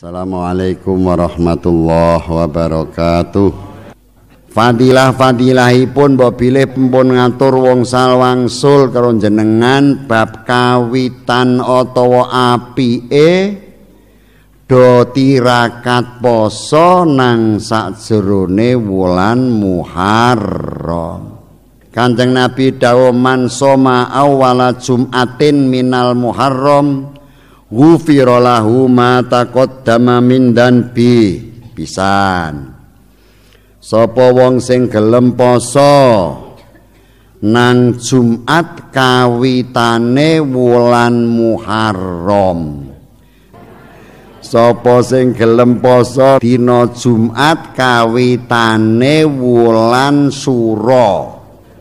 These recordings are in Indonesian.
Assalamualaikum warahmatullahi wabarakatuh Fadilah-fadilahipun Mbok pun ngatur wong sal wangsul karo jenengan bab kawitan atau api e do poso nang sak wulan Muharram Kanjeng Nabi dawa man soma awala jumatin minal Muharram Wufirolahu mata kodama mindan bi Bisan. Sopo wong sing gelem poso Nang Jumat kawitane wulan Muharram Sopo sing gelem poso dina Jumat kawitane wulan Suro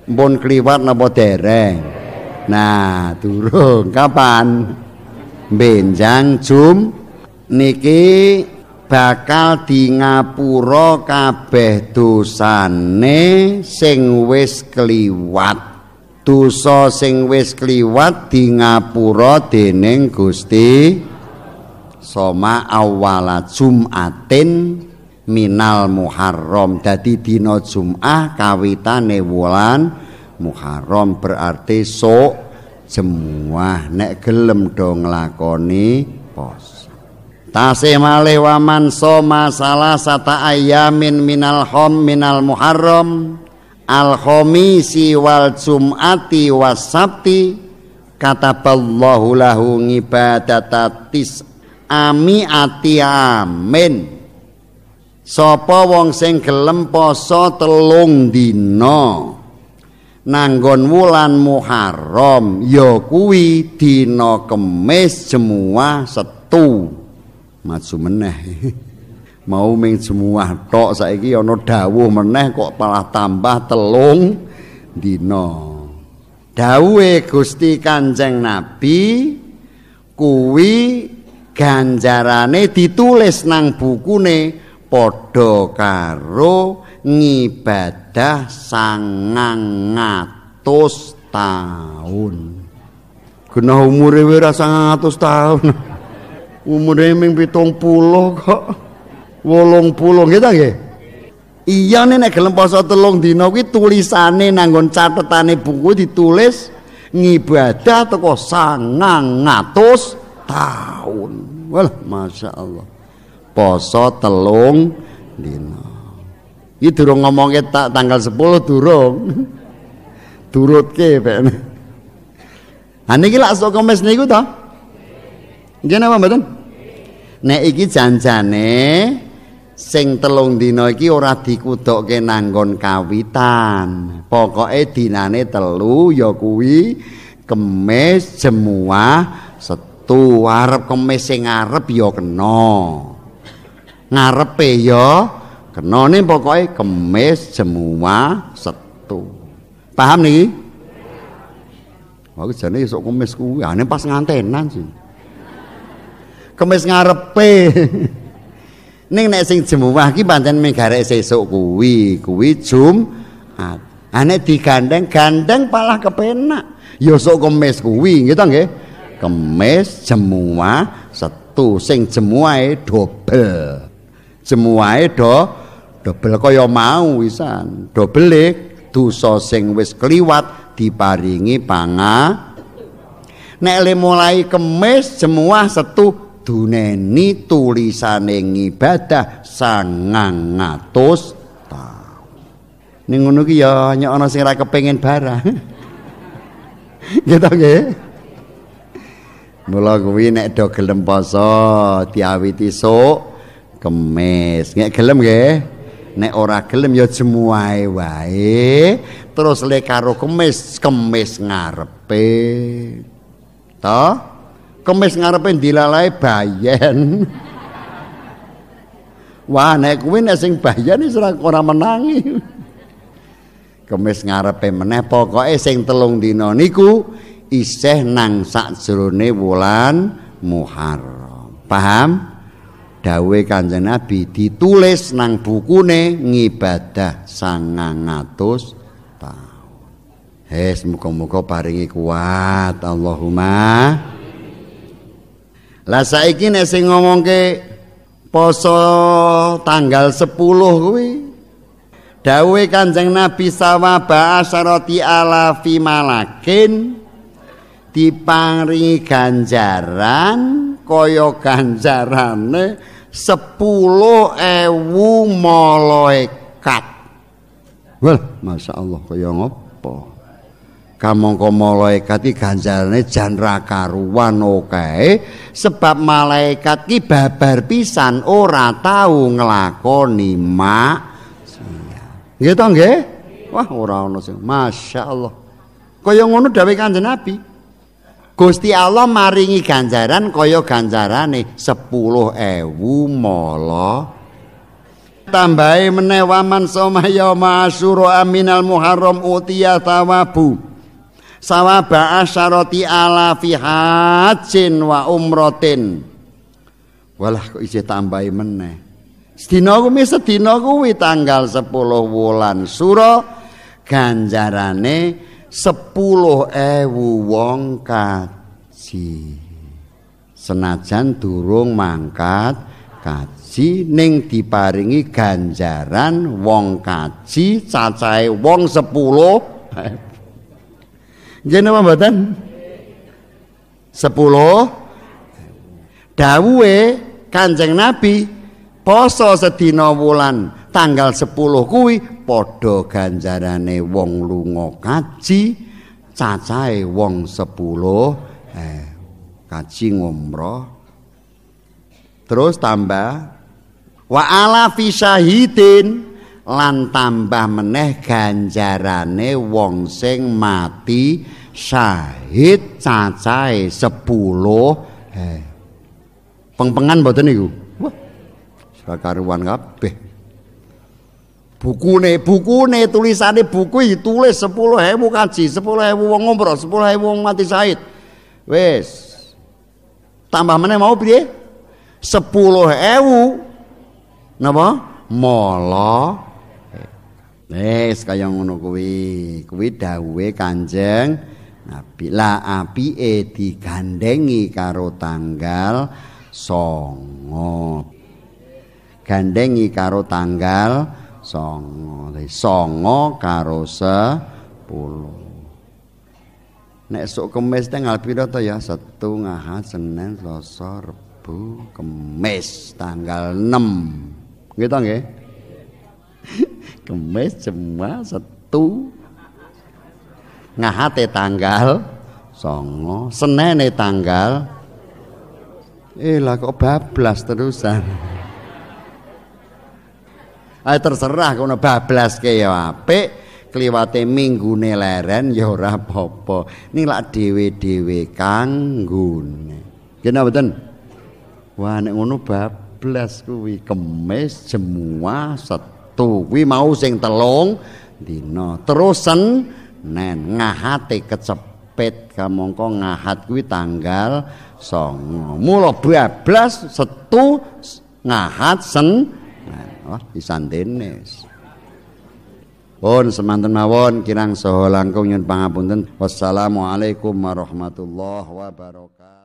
Mpun kliwat napa dereng Nah, turun kapan? benjang jum niki bakal di ngapura kabeh dosane sing wis kliwat dosa sing wis kliwat di ngapura dening Gusti soma awala jumatin minal muharram dadi dina jumat kawitane wulan muharram berarti sok semua nek gelem dong lakoni pos tasih malih waman soma salah sata ayamin minal hom minal muharram al khomisi wal sumati was sabti kataballahu lahu ngibadata tis ami ati amin sapa wong sing gelem poso telung dina nanggon wulan Muharram ya kuwi dina Kamis semua setu maju meneh mau ming semua tok saiki ana dawuh meneh kok malah tambah telung dina dawuhe Gusti Kanjeng Nabi kuwi ganjarane ditulis nang bukune padha karo ngibadah sangang ngatus tahun kena umur wae ra sangang tahun Umur ming pitung puluh kok wolong puluh nggih ta nggih iya nek gelem poso telung dina kuwi tulisane nanggon catetane buku ditulis ngibadah teko sangang ngatus tahun Wah, masya Allah poso telung dina iki durung ngomongke tak tanggal 10 durung durutke ben ha niki lak sok kemis niku to ngene apa mboten nek iki janjane sing telung dina iki ora dikudokke nanggon kawitan pokoke dinane telu ya kuwi kemis semua setu arep kemis sing arep ya kena ngarepe ya Kenone pokoknya kemis, semua setu. Paham nih? Aku jane esok kemis kuwi, ane ah, pas ngantenan sih. Kemis ngarepe. Ning nek sing jemuwah ki pancen megarek sesuk kuwi, kuwi jum. Ane ah, digandeng-gandeng palah kepenak. Ya esuk kemis kuwi, nggih ta nggih? Kemis, jemuwah, setu. Sing jemuwahe dobel. Jemuwahe do dobel kaya mau wisan dobele dosa sing wis kliwat diparingi panga nek le mulai kemis semua setu duneni tulisane ngibadah sangang ngatus tahun ning ngono ki ya nyok ana sing ra kepengin barang gitu nggih mula kuwi nek do gelem poso diawiti sok kemis nek gelem nggih nek ora gelem ya jemuahe wae terus le karo kemis kemis ngarepe to kemis ngarepe dilalae bayen wah nek kuwi nek sing bayen wis ora menangi kemis ngarepe meneh pokoke sing telung dina niku isih nang sakjroné wulan Muharram paham dawe Kanjeng Nabi ditulis nang bukune ngibadah sangang atus tahun. Hes muga-muga paringi kuat Allahumma. Lah saiki nek sing ngomongke poso tanggal 10 kuwi dawe Kanjeng Nabi sawaba asyarati alafi malakin diparingi ganjaran kaya ganjarane ewu malaikat. Wah, Masya Allah kaya ngopo? kok malaikat iki ganjarane jan okay. sebab malaikat ki babar pisan ora tahu ngelakoni mak. Gitu enggak? Wah, ora Masya Allah. Kaya ngono dawuh Kanjeng Nabi. Gusti Allah maringi ganjaran kaya ganjarane ewu molo tambahi meneh waman somaya ma'asyura aminal muharram utia tawabu sawaba asyarati ala fi hajin wa umrotin walah kok isi tambahi meneh sedina kuwi sedina kuwi tanggal 10 wulan sura ganjarane sepuluh ewu wong kaji senajan durung mangkat kaji ning diparingi ganjaran wong kaji cacai wong sepuluh Jenama apa Sepuluh Dawe Kanjeng Nabi poso sedina wulan tanggal 10 kuwi podo ganjarane wong lunga kaji cacahe wong 10 eh kaji ngumroh terus tambah wa ala fi lan tambah meneh ganjarane wong sing mati syahid cacahe 10 eh pengpengan mboten niku wah sakaruan kabeh Buku bukune bukune tulisane buku ditulis 10000 kaji 10000 wong ngompro sepuluh wong mati syahid wes. tambah mana mau piye 10000 napa Molo, wes kaya ngono kuwi kuwi dawuhe Kanjeng Nabi la apike digandengi karo tanggal songo gandengi karo tanggal songo le songo karo sepuluh Nek esok kemis tanggal piro to ya satu ngaha senin selasa rebu kemis tanggal 6 gitu nge kemis semua satu ngahate tanggal songo senen tanggal eh lah kok bablas terusan Ah terserah kono bablaske ya apik, kliwate minggune leren ya ora apa-apa. Ning lak dhewe-dhewe kanggone. Kena mboten? Wah nek ngono bablas kuwi kemis, semua setu. Kuwi mau sing telung dina. Terusen nen ngahate kecepet kamangka ngahat kuwi tanggal 9. Mula bablas setu ngahat sen Oh, pisan dene eh, Pun mawon kirang soho langkung nyuwun pangapunten. Wassalamualaikum warahmatullahi wabarakatuh.